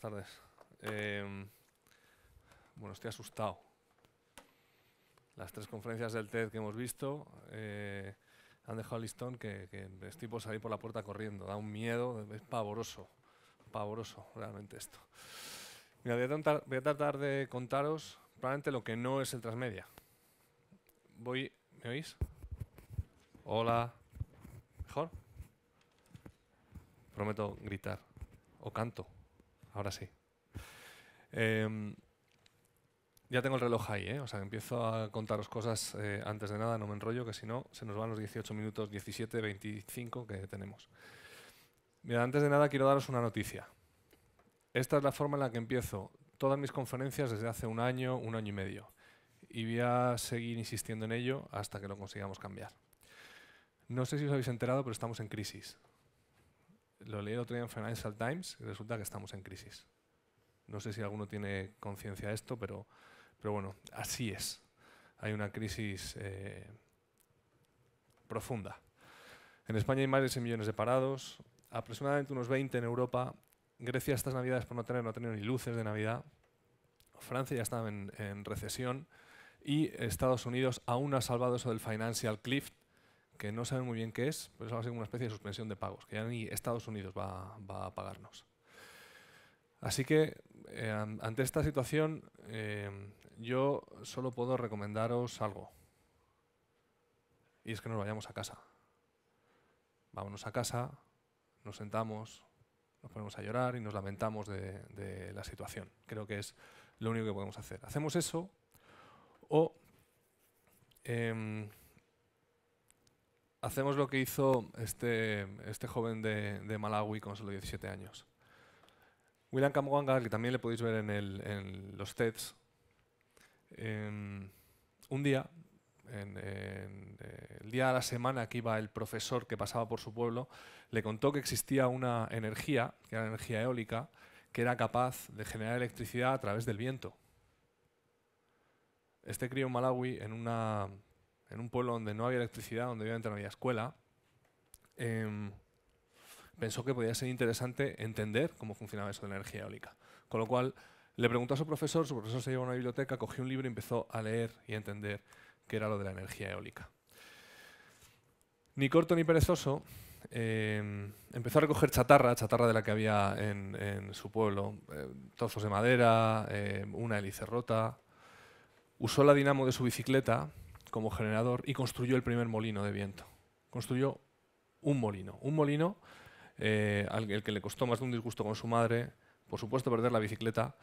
buenas tardes. Em, bueno, estoy asustado. Las tres conferencias del TED que hemos visto eh, han dejado listón que, es tipo salir por la puerta corriendo. Da un miedo, es pavoroso, pavoroso realmente esto. voy a, tratar, de contaros probablemente lo que no es el transmedia. Voy, ¿Me oís? Hola. ¿Mejor? Prometo gritar. O canto ahora sí. Em, ya tengo el reloj ahí, ¿eh? o sea, empiezo a contaros cosas eh, antes de nada, no me enrollo, que si no se nos van los 18 minutos 17, 25 que tenemos. Mira, antes de nada quiero daros una noticia. Esta es la forma en la que empiezo todas mis conferencias desde hace un año, un año y medio. Y voy a seguir insistiendo en ello hasta que lo consigamos cambiar. No sé si os habéis enterado, pero estamos en crisis lo leí el otro día en Financial Times y resulta que estamos en crisis. No sé si alguno tiene conciencia de esto, pero, pero bueno, así es. Hay una crisis eh, profunda. En España hay más de 6 millones de parados, aproximadamente unos 20 en Europa. Grecia estas navidades por no tener, no ni luces de Navidad. Francia ya está en, recesión y Estados Unidos aún ha salvado eso del financial cliff, que no saben muy bien qué es, pero pues es algo así como una especie de suspensión de pagos, que ya ni Estados Unidos va, a pagarnos. Así que eh, ante esta situación eh, yo solo puedo recomendaros algo. Y es que nos vayamos a casa. Vámonos a casa, nos sentamos, nos ponemos a llorar y nos lamentamos de, la situación. Creo que es lo único que podemos hacer. Hacemos eso o... Em, hacemos lo que hizo este, este joven de, Malawi con solo 17 años. William Kamwanga, que también le podéis ver en, los TEDs, em, un día, eh, el día de la semana que iba el profesor que pasaba por su pueblo, le contó que existía una energía, que era la energía eólica, que era capaz de generar electricidad a través del viento. Este crío en Malawi, en una en un pueblo donde no había electricidad, donde obviamente no había escuela, em, pensó que podía ser interesante entender cómo funcionaba eso de la energía eólica. Con lo cual, le preguntó a su profesor, su profesor se llevó a una biblioteca, cogió un libro y empezó a leer y a entender qué era lo de la energía eólica. Ni corto ni perezoso, em, empezó a recoger chatarra, chatarra de la que había en, su pueblo, eh, trozos de madera, una hélice rota. Usó la dinamo de su bicicleta como generador y construyó el primer molino de viento. Construyó un molino, un molino eh, al que le costó más de un disgusto con su madre, por supuesto perder la bicicleta,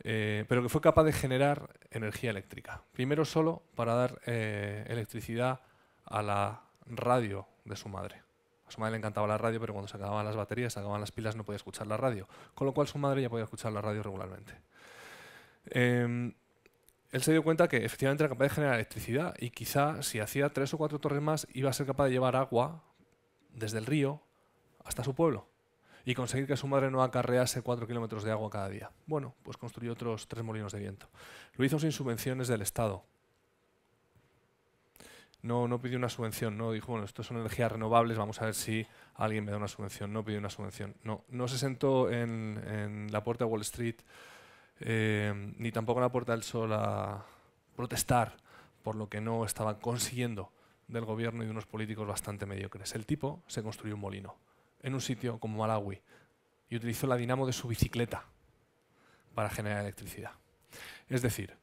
eh, pero que fue capaz de generar energía eléctrica. Primero solo para dar eh, electricidad a la radio de su madre. A su madre le encantaba la radio, pero cuando se acababan las baterías, se acababan las pilas, no podía escuchar la radio. Con lo cual su madre ya podía escuchar la radio regularmente. Em, él se dio cuenta que efectivamente era capaz de generar electricidad y quizá si hacía tres o cuatro torres más iba a ser capaz de llevar agua desde el río hasta su pueblo y conseguir que su madre no acarrease cuatro kilómetros de agua cada día. Bueno, pues construyó otros tres molinos de viento. Lo hizo sin subvenciones del Estado. No, no pidió una subvención, no dijo, bueno, esto son energías renovables, vamos a ver si alguien me da una subvención. No pidió una subvención, no. No se sentó en, en la puerta de Wall Street eh, ni tampoco la Puerta del Sol a protestar por lo que no estaban consiguiendo del gobierno y de unos políticos bastante mediocres. El tipo se construyó un molino en un sitio como Malawi y utilizó la dinamo de su bicicleta para generar electricidad. Es decir,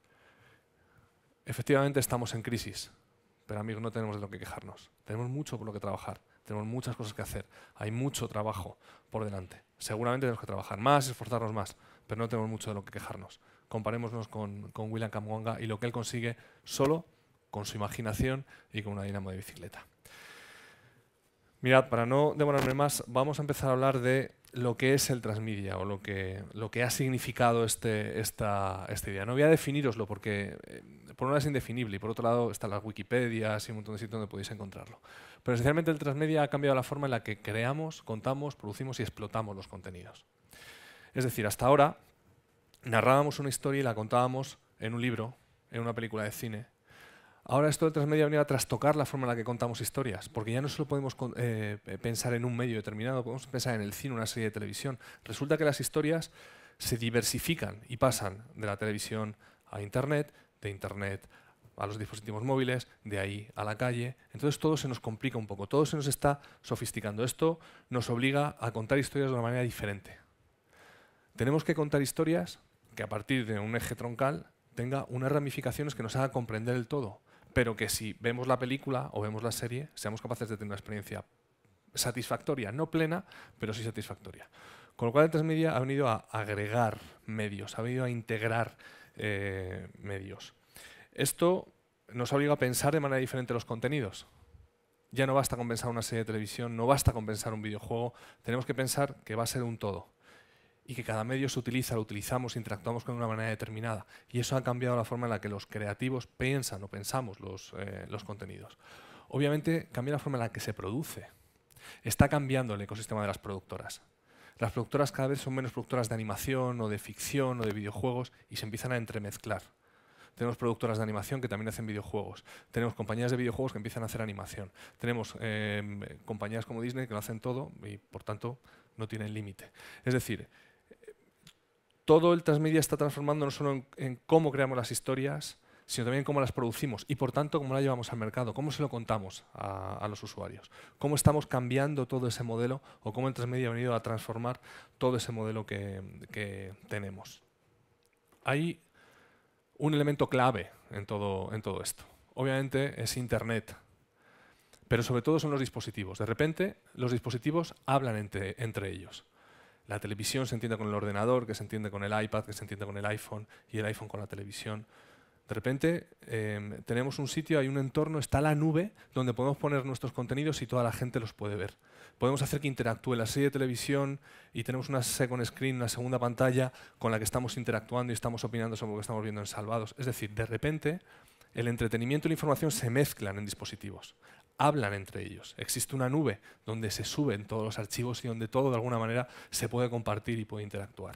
efectivamente estamos en crisis, pero amigos, no tenemos de lo que quejarnos. Tenemos mucho por lo que trabajar, tenemos muchas cosas que hacer, hay mucho trabajo por delante. Seguramente tenemos que trabajar más, esforzarnos más, pero no tenemos mucho de lo que quejarnos. Comparémonos con, William y lo que él consigue solo con su imaginación y con una dinamo de bicicleta. Mirad, para no demorarme más, vamos a empezar a hablar de lo que es el transmedia o lo que, ha significado este, esta, idea. No voy a definiroslo porque, eh, por una lado, es indefinible y por otro lado, están las Wikipedias y un montón de sitios donde podéis encontrarlo. Pero esencialmente el transmedia ha cambiado la forma en la que creamos, contamos, producimos y explotamos los contenidos. Es decir, hasta ahora narrábamos una historia y la contábamos en un libro, en una película de cine. Ahora esto de transmedia venía a trastocar la forma en la que contamos historias, porque ya no solo podemos eh, pensar en un medio determinado, podemos pensar en el cine, una serie de televisión. Resulta que las historias se diversifican y pasan de la televisión a Internet, de Internet a los dispositivos móviles, de ahí a la calle. Entonces todo se nos complica un poco, todo se nos está sofisticando. Esto nos obliga a contar historias de una manera diferente. Tenemos que contar historias que a partir de un eje troncal tenga unas ramificaciones que nos hagan comprender el todo, pero que si vemos la película o vemos la serie, seamos capaces de tener una experiencia satisfactoria, no plena, pero sí satisfactoria. Con lo cual, el transmedia ha venido a agregar medios, ha venido a integrar eh, medios. Esto nos obliga a pensar de manera diferente los contenidos. Ya no basta con pensar una serie de televisión, no basta con pensar un videojuego, tenemos que pensar que va a ser un todo y que cada medio se utiliza, lo utilizamos, interactuamos con una manera determinada. Y eso ha cambiado la forma en la que los creativos piensan o pensamos los, eh, los contenidos. Obviamente cambia la forma en la que se produce. Está cambiando el ecosistema de las productoras. Las productoras cada vez son menos productoras de animación o de ficción o de videojuegos y se empiezan a entremezclar. Tenemos productoras de animación que también hacen videojuegos. Tenemos compañías de videojuegos que empiezan a hacer animación. Tenemos eh, compañías como Disney que lo hacen todo y, por tanto, no tienen límite. Es decir, todo el transmedia está transformando no solo en, cómo creamos las historias, sino también cómo las producimos y, por tanto, cómo las llevamos al mercado, cómo se lo contamos a, los usuarios, cómo estamos cambiando todo ese modelo o cómo el transmedia ha venido a transformar todo ese modelo que, tenemos. Hay un elemento clave en todo, esto. Obviamente es Internet, pero sobre todo son los dispositivos. De repente, los dispositivos hablan entre ellos la televisión se entiende con el ordenador, que se entiende con el iPad, que se entiende con el iPhone y el iPhone con la televisión. De repente em, tenemos un sitio, hay un entorno, está la nube donde podemos poner nuestros contenidos y toda la gente los puede ver. Podemos hacer que interactúe la serie de televisión y tenemos una second screen, una segunda pantalla con la que estamos interactuando y estamos opinando sobre lo que estamos viendo en Salvados. Es decir, de repente el entretenimiento y la información se mezclan en dispositivos, hablan entre ellos. Existe una nube donde se suben todos los archivos y donde todo de alguna manera se puede compartir y puede interactuar.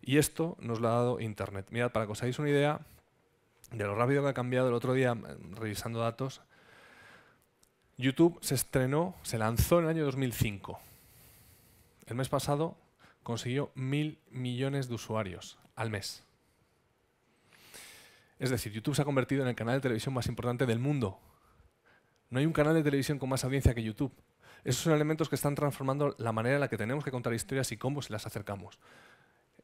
Y esto nos lo ha dado Internet. Mirad, para que os hagáis una idea de lo rápido que ha cambiado el otro día, revisando datos, YouTube se estrenó, se lanzó en el año 2005. El mes pasado consiguió mil millones de usuarios al mes. Es decir, YouTube se ha convertido en el canal de televisión más importante del mundo. No hay un canal de televisión con más audiencia que YouTube. Esos son elementos que están transformando la manera en la que tenemos que contar historias y cómo se las acercamos.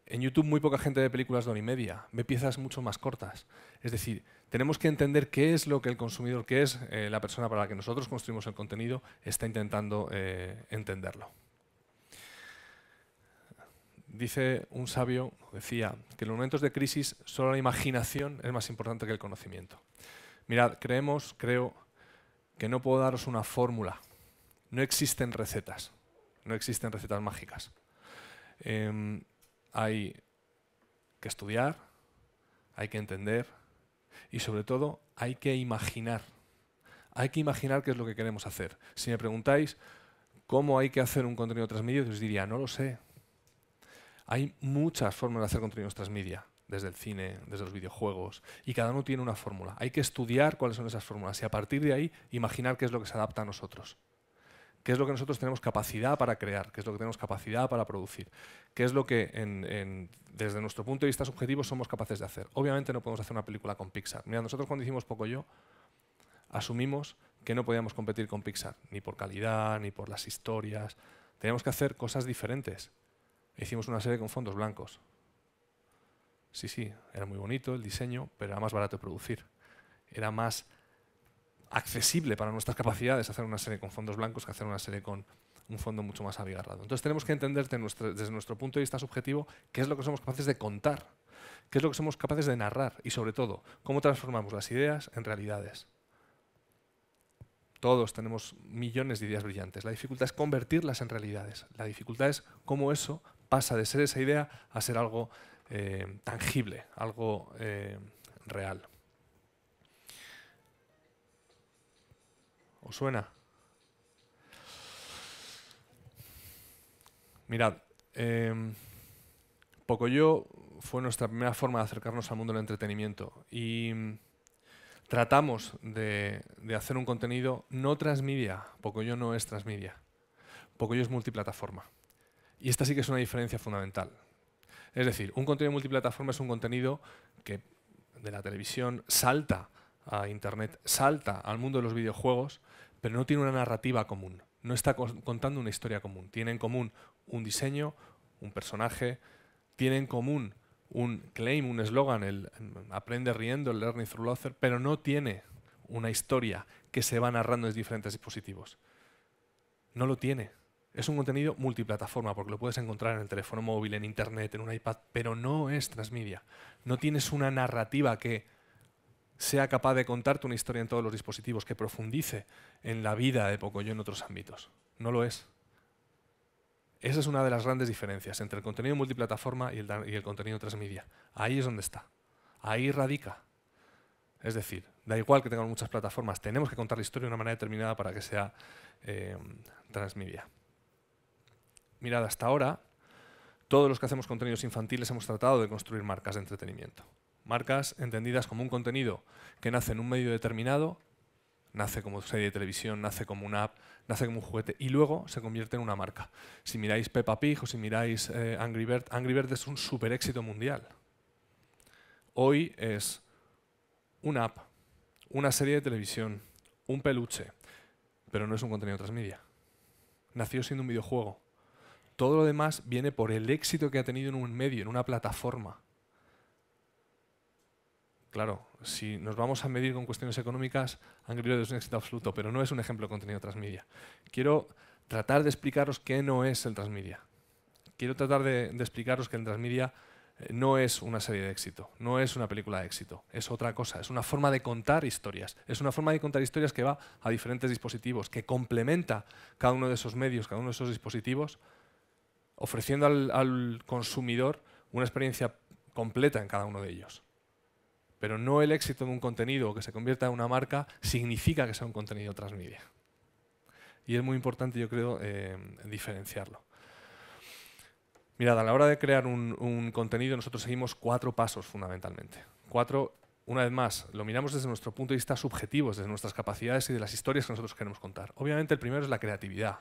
En YouTube muy poca gente ve películas de hora y media, ve piezas mucho más cortas. Es decir, tenemos que entender qué es lo que el consumidor, que es eh, la persona para la que nosotros construimos el contenido, está intentando eh, entenderlo. Dice un sabio, decía, que en los momentos de crisis solo la imaginación es más importante que el conocimiento. Mirad, creemos, creo, que no puedo daros una fórmula. No existen recetas, no existen recetas mágicas. Em, hay que estudiar, hay que entender y sobre todo hay que imaginar. Hay que imaginar qué es lo que queremos hacer. Si me preguntáis cómo hay que hacer un contenido transmitido, os diría, no lo sé, hay muchas formas de hacer contenido contenidos transmedia, desde el cine, desde los videojuegos, y cada uno tiene una fórmula. Hay que estudiar cuáles son esas fórmulas y a partir de ahí imaginar qué es lo que se adapta a nosotros. ¿Qué es lo que nosotros tenemos capacidad para crear? ¿Qué es lo que tenemos capacidad para producir? ¿Qué es lo que desde nuestro punto de vista subjetivo somos capaces de hacer? Obviamente no podemos hacer una película con Pixar. Mira, nosotros cuando hicimos Poco Yo, asumimos que no podíamos competir con Pixar, ni por calidad, ni por las historias. Teníamos que hacer cosas diferentes. Hicimos una serie con fondos blancos. Sí, sí, era muy bonito el diseño, pero era más barato de producir. Era más accesible para nuestras capacidades hacer una serie con fondos blancos que hacer una serie con un fondo mucho más abigarrado. Entonces tenemos que entender nuestro, desde nuestro punto de vista subjetivo qué es lo que somos capaces de contar, qué es lo que somos capaces de narrar y sobre todo cómo transformamos las ideas en realidades. Todos tenemos millones de ideas brillantes. La dificultad es convertirlas en realidades. La dificultad es cómo eso pasa de ser esa idea a ser algo eh, tangible, algo eh, real. ¿Os suena? Mirad, em, Pocoyo fue nuestra primera forma de acercarnos al mundo del entretenimiento y mm, tratamos de, de hacer un contenido no transmedia. Pocoyo no es transmedia. Pocoyo es multiplataforma. Y esta sí que es una diferencia fundamental. Es decir, un contenido multiplataforma es un contenido que de la televisión salta a Internet, salta al mundo de los videojuegos, pero no tiene una narrativa común, no está contando una historia común. Tiene en común un diseño, un personaje, tiene en común un claim, un eslogan, el aprende riendo, el learning through laughter, pero no tiene una historia que se va narrando en diferentes dispositivos. No lo tiene. Es un contenido multiplataforma porque lo puedes encontrar en el teléfono móvil, en internet, en un iPad, pero no es transmedia. No tienes una narrativa que sea capaz de contarte una historia en todos los dispositivos, que profundice en la vida de Pocoyo en otros ámbitos. No lo es. Esa es una de las grandes diferencias entre el contenido multiplataforma y el, contenido transmedia. Ahí es donde está. Ahí radica. Es decir, da igual que tengamos muchas plataformas, tenemos que contar la historia de una manera determinada para que sea eh, transmedia. Mirad, hasta ahora, todos los que hacemos contenidos infantiles hemos tratado de construir marcas de entretenimiento. Marcas entendidas como un contenido que nace en un medio determinado, nace como serie de televisión, nace como una app, nace como un juguete y luego se convierte en una marca. Si miráis Peppa Pig o si miráis eh, Angry Bird, Angry Bird es un super éxito mundial. Hoy es una app, una serie de televisión, un peluche, pero no es un contenido transmedia. Nació siendo un videojuego, todo lo demás viene por el éxito que ha tenido en un medio, en una plataforma. Claro, si nos vamos a medir con cuestiones económicas, Angry es un éxito absoluto, pero no es un ejemplo de contenido transmedia. Quiero tratar de explicaros qué no es el transmedia. Quiero tratar de, de explicaros que el transmedia eh, no es una serie de éxito, no es una película de éxito, es otra cosa, es una forma de contar historias, es una forma de contar historias que va a diferentes dispositivos, que complementa cada uno de esos medios, cada uno de esos dispositivos ofreciendo al, consumidor una experiencia completa en cada uno de ellos. Pero no el éxito de un contenido o que se convierta en una marca significa que sea un contenido transmedia. Y es muy importante, yo creo, eh, diferenciarlo. Mirad, a la hora de crear un, un, contenido nosotros seguimos cuatro pasos fundamentalmente. Cuatro, una vez más, lo miramos desde nuestro punto de vista subjetivo, desde nuestras capacidades y de las historias que nosotros queremos contar. Obviamente el primero es la creatividad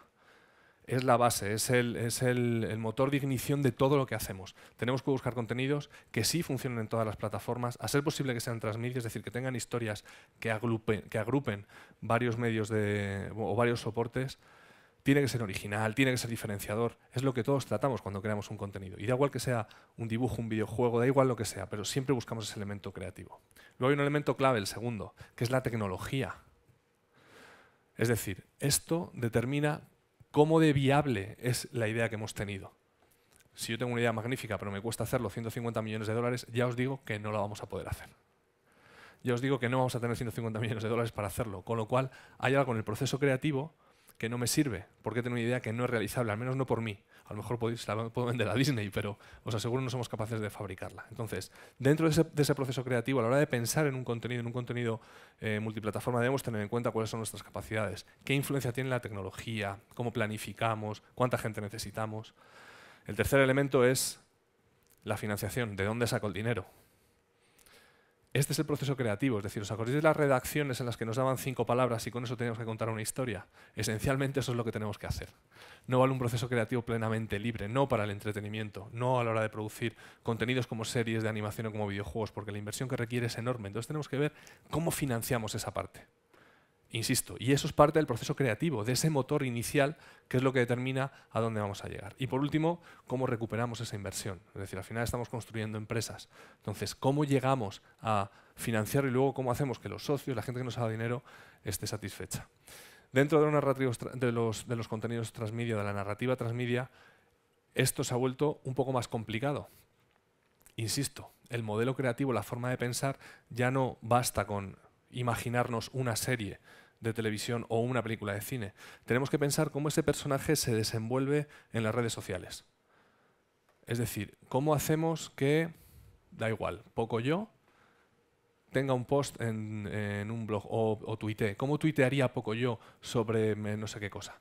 es la base, es, el, es el, motor de ignición de todo lo que hacemos. Tenemos que buscar contenidos que sí funcionen en todas las plataformas, a ser posible que sean transmitidos es decir, que tengan historias que agrupen, que agrupen varios medios de, o varios soportes. Tiene que ser original, tiene que ser diferenciador. Es lo que todos tratamos cuando creamos un contenido. Y da igual que sea un dibujo, un videojuego, da igual lo que sea, pero siempre buscamos ese elemento creativo. Luego hay un elemento clave, el segundo, que es la tecnología. Es decir, esto determina ¿Cómo de viable es la idea que hemos tenido? Si yo tengo una idea magnífica, pero me cuesta hacerlo 150 millones de dólares, ya os digo que no la vamos a poder hacer. Ya os digo que no vamos a tener 150 millones de dólares para hacerlo, con lo cual hay algo en el proceso creativo que no me sirve, porque tengo una idea que no es realizable, al menos no por mí. A lo mejor la puedo vender a Disney, pero os aseguro no somos capaces de fabricarla. Entonces, dentro de ese, proceso creativo, a la hora de pensar en un contenido, en un contenido eh, multiplataforma, debemos tener en cuenta cuáles son nuestras capacidades, qué influencia tiene la tecnología, cómo planificamos, cuánta gente necesitamos. El tercer elemento es la financiación, de dónde saco el dinero. Este es el proceso creativo, es decir, ¿os acordáis de las redacciones en las que nos daban cinco palabras y con eso teníamos que contar una historia? Esencialmente eso es lo que tenemos que hacer. No vale un proceso creativo plenamente libre, no para el entretenimiento, no a la hora de producir contenidos como series de animación o como videojuegos, porque la inversión que requiere es enorme. Entonces tenemos que ver cómo financiamos esa parte. Insisto, y eso es parte del proceso creativo, de ese motor inicial que es lo que determina a dónde vamos a llegar. Y por último, cómo recuperamos esa inversión. Es decir, al final estamos construyendo empresas. Entonces, ¿cómo llegamos a financiar y luego cómo hacemos que los socios, la gente que nos da dinero, esté satisfecha? Dentro de, los, de los contenidos transmedia, de la narrativa transmedia, esto se ha vuelto un poco más complicado. Insisto, el modelo creativo, la forma de pensar, ya no basta con imaginarnos una serie de televisión o una película de cine. Tenemos que pensar cómo ese personaje se desenvuelve en las redes sociales. Es decir, cómo hacemos que, da igual, poco yo, tenga un post en, un blog o, o tuitee. ¿Cómo tuitearía poco yo sobre no sé qué cosa?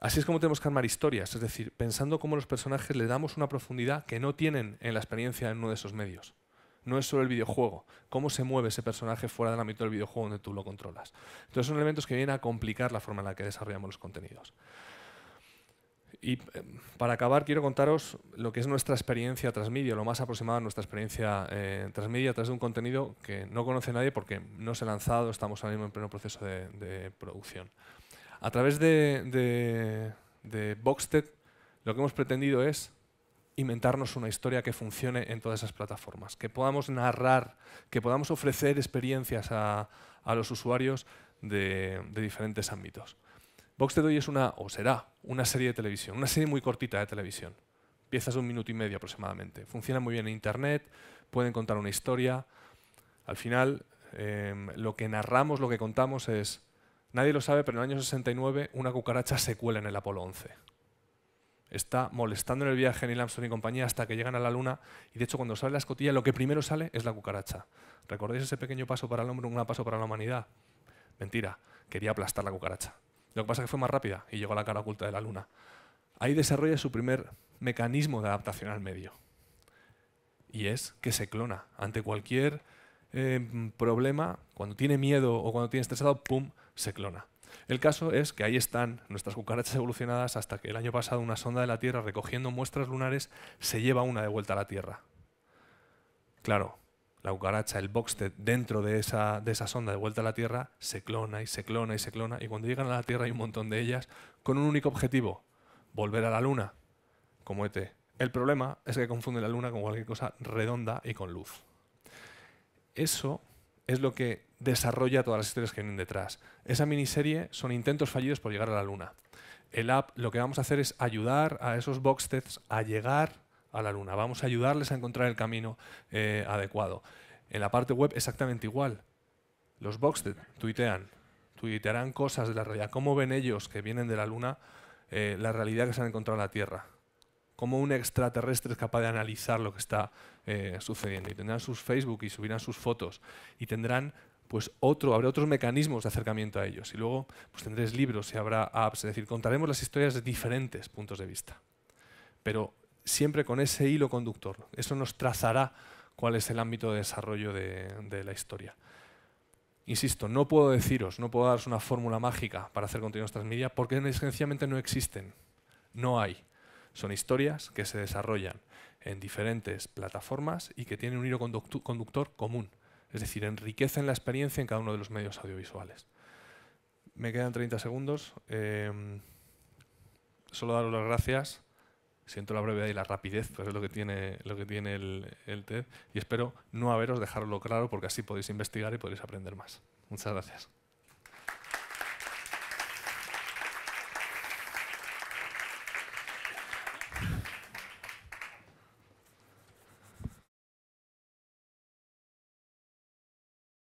Así es como tenemos que armar historias, es decir, pensando cómo los personajes le damos una profundidad que no tienen en la experiencia en uno de esos medios no es solo el videojuego, cómo se mueve ese personaje fuera del ámbito del videojuego donde tú lo controlas. Entonces son elementos que vienen a complicar la forma en la que desarrollamos los contenidos. Y eh, para acabar quiero contaros lo que es nuestra experiencia transmedia, lo más aproximado a nuestra experiencia eh, transmedia a través de un contenido que no conoce nadie porque no se ha lanzado, estamos ahora mismo en pleno proceso de, producción. A través de, de, de Boxted lo que hemos pretendido es inventarnos una historia que funcione en todas esas plataformas, que podamos narrar, que podamos ofrecer experiencias a, los usuarios de, diferentes ámbitos. Vox de hoy es una, o será, una serie de televisión, una serie muy cortita de televisión, piezas de un minuto y medio aproximadamente. Funciona muy bien en Internet, pueden contar una historia. Al final, em, lo que narramos, lo que contamos es, nadie lo sabe, pero en el año 69 una cucaracha se cuela en el Apolo 11 está molestando en el viaje Neil Armstrong y compañía hasta que llegan a la Luna. Y de hecho, cuando sale la escotilla, lo que primero sale es la cucaracha. ¿Recordáis ese pequeño paso para el hombre, un gran paso para la humanidad? Mentira, quería aplastar la cucaracha. Lo que pasa es que fue más rápida y llegó a la cara oculta de la Luna. Ahí desarrolla su primer mecanismo de adaptación al medio. Y es que se clona. Ante cualquier eh, problema, cuando tiene miedo o cuando tiene estresado, ¡pum!, se clona. El caso es que ahí están nuestras cucarachas evolucionadas hasta que el año pasado una sonda de la Tierra recogiendo muestras lunares se lleva una de vuelta a la Tierra. Claro, la cucaracha, el boxted, dentro de esa, sonda de vuelta a la Tierra, se clona y se clona y se clona, y cuando llegan a la Tierra hay un montón de ellas con un único objetivo, volver a la Luna, como ET. El problema es que confunde la Luna con cualquier cosa redonda y con luz. Eso es lo que desarrolla todas las historias que vienen detrás. Esa miniserie son intentos fallidos por llegar a la luna. El app lo que vamos a hacer es ayudar a esos box a llegar a la luna. Vamos a ayudarles a encontrar el camino eh, adecuado. En la parte web exactamente igual. Los Boxed tuitean, tuitearán cosas de la realidad. ¿Cómo ven ellos que vienen de la luna eh, la realidad que se han encontrado en la Tierra? cómo un extraterrestre es capaz de analizar lo que está eh, sucediendo. Y tendrán sus Facebook y subirán sus fotos y tendrán pues otro, habrá otros mecanismos de acercamiento a ellos. Y luego pues tendréis libros y habrá apps, es decir, contaremos las historias de diferentes puntos de vista. Pero siempre con ese hilo conductor. Eso nos trazará cuál es el ámbito de desarrollo de, la historia. Insisto, no puedo deciros, no puedo daros una fórmula mágica para hacer contenidos transmedia porque esencialmente no existen. No hay. Son historias que se desarrollan en diferentes plataformas y que tienen un hilo conductor común. Es decir, enriquecen la experiencia en cada uno de los medios audiovisuales. Me quedan 30 segundos. Em, solo daros las gracias. Siento la brevedad y la rapidez, pues es lo que tiene, lo que tiene el, TED. Y espero no haberos dejarlo claro porque así podéis investigar y podéis aprender más. Muchas gracias.